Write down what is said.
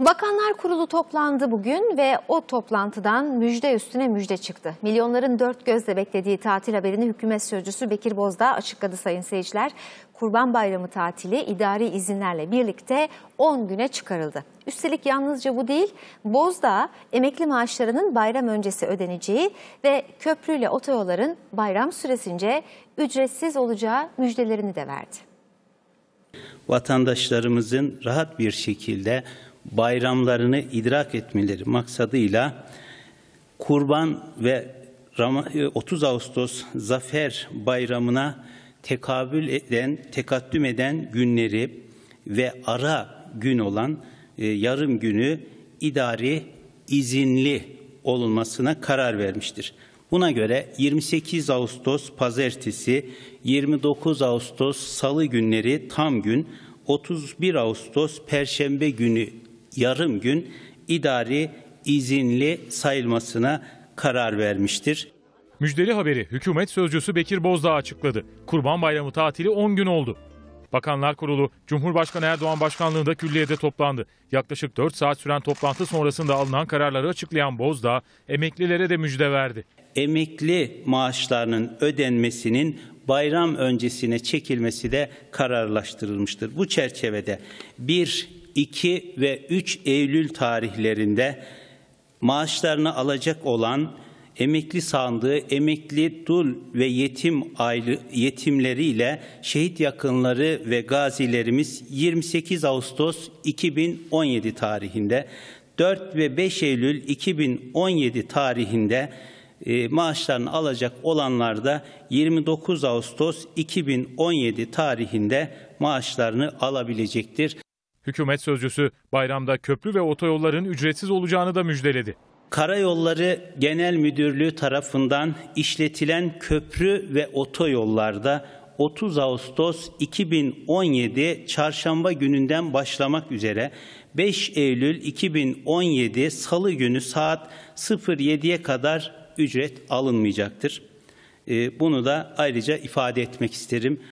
Bakanlar Kurulu toplandı bugün ve o toplantıdan müjde üstüne müjde çıktı. Milyonların dört gözle beklediği tatil haberini hükümet sözcüsü Bekir Bozdağ açıkladı sayın seyirciler. Kurban Bayramı tatili idari izinlerle birlikte 10 güne çıkarıldı. Üstelik yalnızca bu değil, Bozdağ emekli maaşlarının bayram öncesi ödeneceği ve köprüyle otoyolların bayram süresince ücretsiz olacağı müjdelerini de verdi. Vatandaşlarımızın rahat bir şekilde bayramlarını idrak etmeleri maksadıyla kurban ve 30 e, Ağustos Zafer Bayramı'na tekabül eden, tekaddüm eden günleri ve ara gün olan e, yarım günü idari izinli olunmasına karar vermiştir. Buna göre 28 Ağustos pazartesi, 29 Ağustos salı günleri tam gün, 31 Ağustos perşembe günü yarım gün idari izinli sayılmasına karar vermiştir. Müjdeli haberi hükümet sözcüsü Bekir Bozdağ açıkladı. Kurban Bayramı tatili 10 gün oldu. Bakanlar Kurulu Cumhurbaşkanı Erdoğan başkanlığında külliyede toplandı. Yaklaşık 4 saat süren toplantı sonrasında alınan kararları açıklayan Bozdağ emeklilere de müjde verdi. Emekli maaşlarının ödenmesinin bayram öncesine çekilmesi de kararlaştırılmıştır. Bu çerçevede bir 2 ve 3 Eylül tarihlerinde maaşlarını alacak olan emekli sandığı emekli dul ve yetim aile yetimleriyle şehit yakınları ve gazilerimiz 28 Ağustos 2017 tarihinde 4 ve 5 Eylül 2017 tarihinde e, maaşlarını alacak olanlar da 29 Ağustos 2017 tarihinde maaşlarını alabilecektir. Hükümet sözcüsü bayramda köprü ve otoyolların ücretsiz olacağını da müjdeledi. Karayolları Genel Müdürlüğü tarafından işletilen köprü ve otoyollarda 30 Ağustos 2017 çarşamba gününden başlamak üzere 5 Eylül 2017 salı günü saat 07'ye kadar ücret alınmayacaktır. Ee, bunu da ayrıca ifade etmek isterim.